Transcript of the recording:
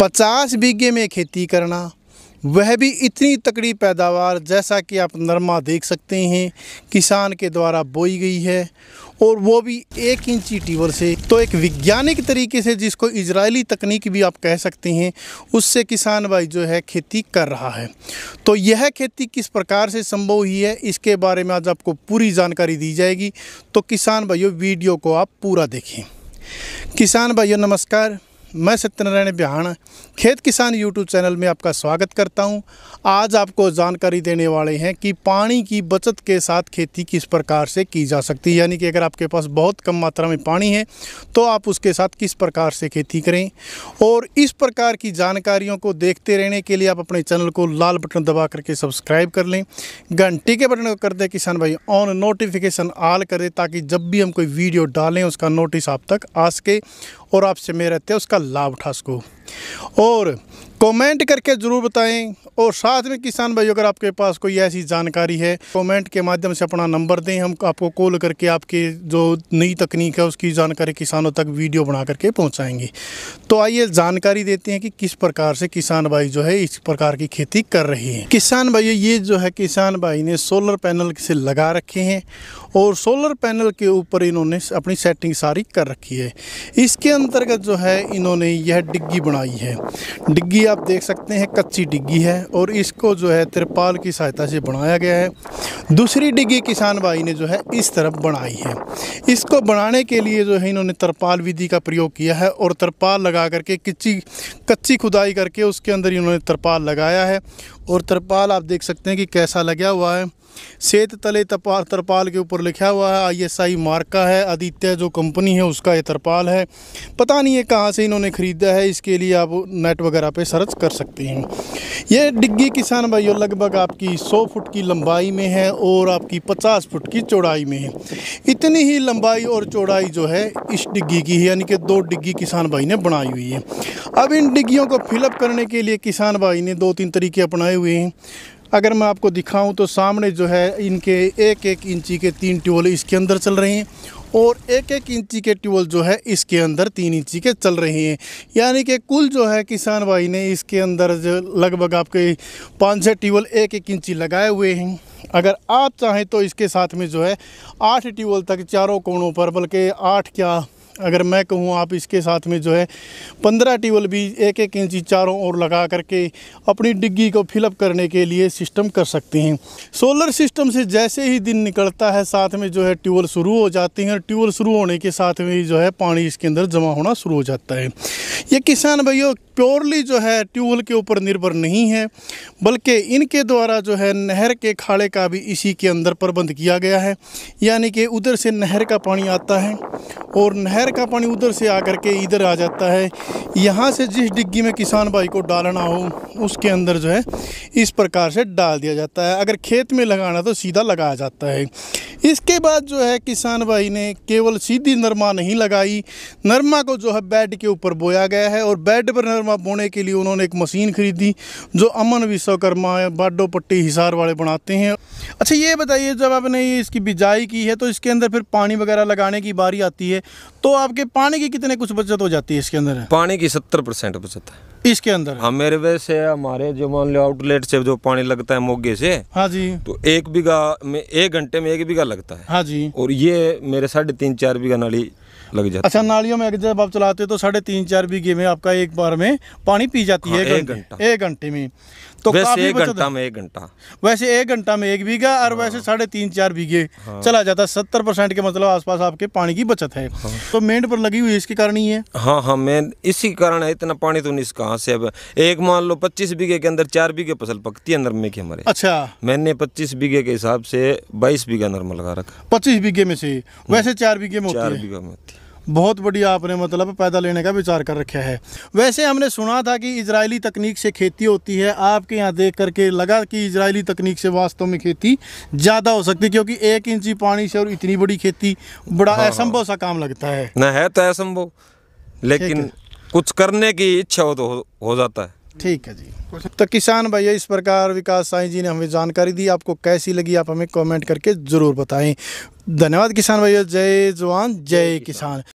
पचास बीघे में खेती करना वह भी इतनी तकड़ी पैदावार जैसा कि आप नरमा देख सकते हैं किसान के द्वारा बोई गई है और वो भी एक इंची टीवर से तो एक वैज्ञानिक तरीके से जिसको इजरायली तकनीक भी आप कह सकते हैं उससे किसान भाई जो है खेती कर रहा है तो यह खेती किस प्रकार से संभव हुई है इसके बारे में आज आपको पूरी जानकारी दी जाएगी तो किसान भाइयों वीडियो को आप पूरा देखें किसान भाइयों नमस्कार मैं सत्यनारायण बिहान खेत किसान यूट्यूब चैनल में आपका स्वागत करता हूं। आज आपको जानकारी देने वाले हैं कि पानी की बचत के साथ खेती किस प्रकार से की जा सकती है यानी कि अगर आपके पास बहुत कम मात्रा में पानी है तो आप उसके साथ किस प्रकार से खेती करें और इस प्रकार की जानकारियों को देखते रहने के लिए आप अपने चैनल को लाल बटन दबा करके सब्सक्राइब कर लें घंटी के बटन को कर दें किसान भाई ऑन नोटिफिकेशन ऑल करें ताकि जब भी हम कोई वीडियो डालें उसका नोटिस आप तक आ सके और आप से रहते हैं उसका लाभ उठा सको और कमेंट करके ज़रूर बताएं और साथ में किसान भाइयों अगर आपके पास कोई ऐसी जानकारी है कमेंट के माध्यम से अपना नंबर दें हम आपको कॉल करके आपकी जो नई तकनीक है उसकी जानकारी किसानों तक वीडियो बना करके पहुंचाएंगे तो आइए जानकारी देते हैं कि किस प्रकार से किसान भाई जो है इस प्रकार की खेती कर रहे हैं किसान भाई ये जो है किसान भाई ने सोलर पैनल से लगा रखे हैं और सोलर पैनल के ऊपर इन्होंने अपनी सेटिंग सारी कर रखी है इसके अंतर्गत जो है इन्होंने यह डिग्गी बनाई है डिग्गी आप देख सकते हैं कच्ची डिग्गी है और इसको जो है तिरपाल की सहायता से बनाया गया है दूसरी डिग्गी किसान भाई ने जो है इस तरफ बनाई है इसको बनाने के लिए जो है इन्होंने तरपाल विधि का प्रयोग किया है और तरपाल लगा करके कच्ची कच्ची खुदाई करके उसके अंदर इन्होंने तरपाल लगाया है और तरपाल आप देख सकते हैं कि कैसा लगा हुआ है सेत तले तपा तरपाल के ऊपर लिखा हुआ है आईएसआई मार्का है आदित्य जो कंपनी है उसका ये तरपाल है पता नहीं ये कहाँ से इन्होंने ख़रीदा है इसके लिए आप नेट वगैरह पे सर्च कर सकते हैं ये डिग्गी किसान भाइयों लगभग आपकी 100 फुट की लंबाई में है और आपकी 50 फुट की चौड़ाई में है इतनी ही लंबाई और चौड़ाई जो है इस डिग्गी की है यानी कि दो डिग्गी किसान भाई ने बनाई हुई है अब इन डिग्गियों को फिलअप करने के लिए किसान भाई ने दो तीन तरीके अपनाए हुए हैं अगर मैं आपको दिखाऊं तो सामने जो है इनके एक एक इंची के तीन ट्यूबल इसके अंदर चल रहे हैं और एक एक इंची के ट्यूबल जो है इसके अंदर तीन इंची के चल रहे हैं यानी कि कुल जो है किसान भाई ने इसके अंदर जो लगभग आपके पाँच छः ट्यूबल एक एक इंची लगाए हुए हैं अगर आप चाहें तो इसके साथ में जो है आठ ट्यूबल तक चारों कोणों पर बल्कि आठ क्या अगर मैं कहूँ आप इसके साथ में जो है पंद्रह ट्यूबल भी एक एक इंची चारों ओर लगा करके अपनी डिग्गी को फिलअप करने के लिए सिस्टम कर सकते हैं सोलर सिस्टम से जैसे ही दिन निकलता है साथ में जो है ट्यूबल शुरू हो जाती हैं और ट्यूबवेल शुरू होने के साथ में ही जो है पानी इसके अंदर जमा होना शुरू हो जाता है ये किसान भाइयों प्योरली जो है ट्यूबवेल के ऊपर निर्भर नहीं है बल्कि इनके द्वारा जो है नहर के खाड़े का भी इसी के अंदर प्रबंध किया गया है यानी कि उधर से नहर का पानी आता है और नहर का पानी उधर से आकर के इधर आ जाता है यहाँ से जिस डिग्गी में किसान भाई को डालना हो उसके अंदर जो है इस प्रकार से डाल दिया जाता है अगर खेत में लगाना तो सीधा लगाया जाता है इसके बाद जो है किसान भाई ने केवल सीधी नरमा नहीं लगाई नरमा को जो है बेड के ऊपर बोया गया है और बेड पर नरमा विश्वकर्मा बोने के लिए उन्होंने एक मशीन खरीदी जो अमन विश्वकर्मा बाडो पट्टी हिसार वाले बनाते हैं अच्छा ये बताइए जब आपने इसकी बिजाई की है तो इसके अंदर फिर पानी वगैरह लगाने की बारी आती है तो आपके पानी की कितने कुछ बचत हो जाती है इसके अंदर पानी की सत्तर परसेंट बचत है इसके अंदर हाँ मेरे वैसे हमारे जो मान लो आउटलेट से जो पानी लगता है मोगे से हाँ जी तो एक बीघा में एक घंटे में एक बीघा लगता है हाँ जी और ये मेरे साढ़े तीन चार बीघा नाली लग जाती अच्छा नालियों में जब आप चलाते हो तो साढ़े तीन चार बीघे में आपका एक बार में पानी पी जाती है हाँ, एक घंटा एक घंटे में तो वैसे एक घंटा में एक घंटा वैसे एक घंटा में एक बीघा और हाँ। वैसे साढ़े तीन चार बीघे हाँ। चला जाता है सत्तर परसेंट के मतलब आसपास आपके पानी की बचत है तो मेन पर लगी हुई इसके कारण ही है हाँ हाँ मेन इसी कारण है इतना पानी तो नहीं कहाँ से अब एक मान लो पच्चीस बीघे के अंदर चार बीघे फसल पकती है नरमे के हमारे अच्छा मैंने पच्चीस बीघे के हिसाब से बाईस बीघा नरमा लगा रखा पच्चीस बीघे में से हम्म। वैसे चार बीघे में चार बीघा में होती बहुत बढ़िया आपने मतलब पैदा लेने का विचार कर रखा है वैसे हमने सुना था कि इजरायली तकनीक से खेती होती है आपके यहाँ देख करके लगा कि इजरायली तकनीक से वास्तव में खेती ज़्यादा हो सकती है क्योंकि एक इंची पानी से और इतनी बड़ी खेती बड़ा हाँ, हाँ। असंभव सा काम लगता है न है तो असंभव लेकिन कुछ करने की इच्छा हो तो हो जाता है ठीक है जी तो किसान भैया इस प्रकार विकास साई जी ने हमें जानकारी दी आपको कैसी लगी आप हमें कमेंट करके ज़रूर बताएं धन्यवाद किसान भैया जय जवान जय किसान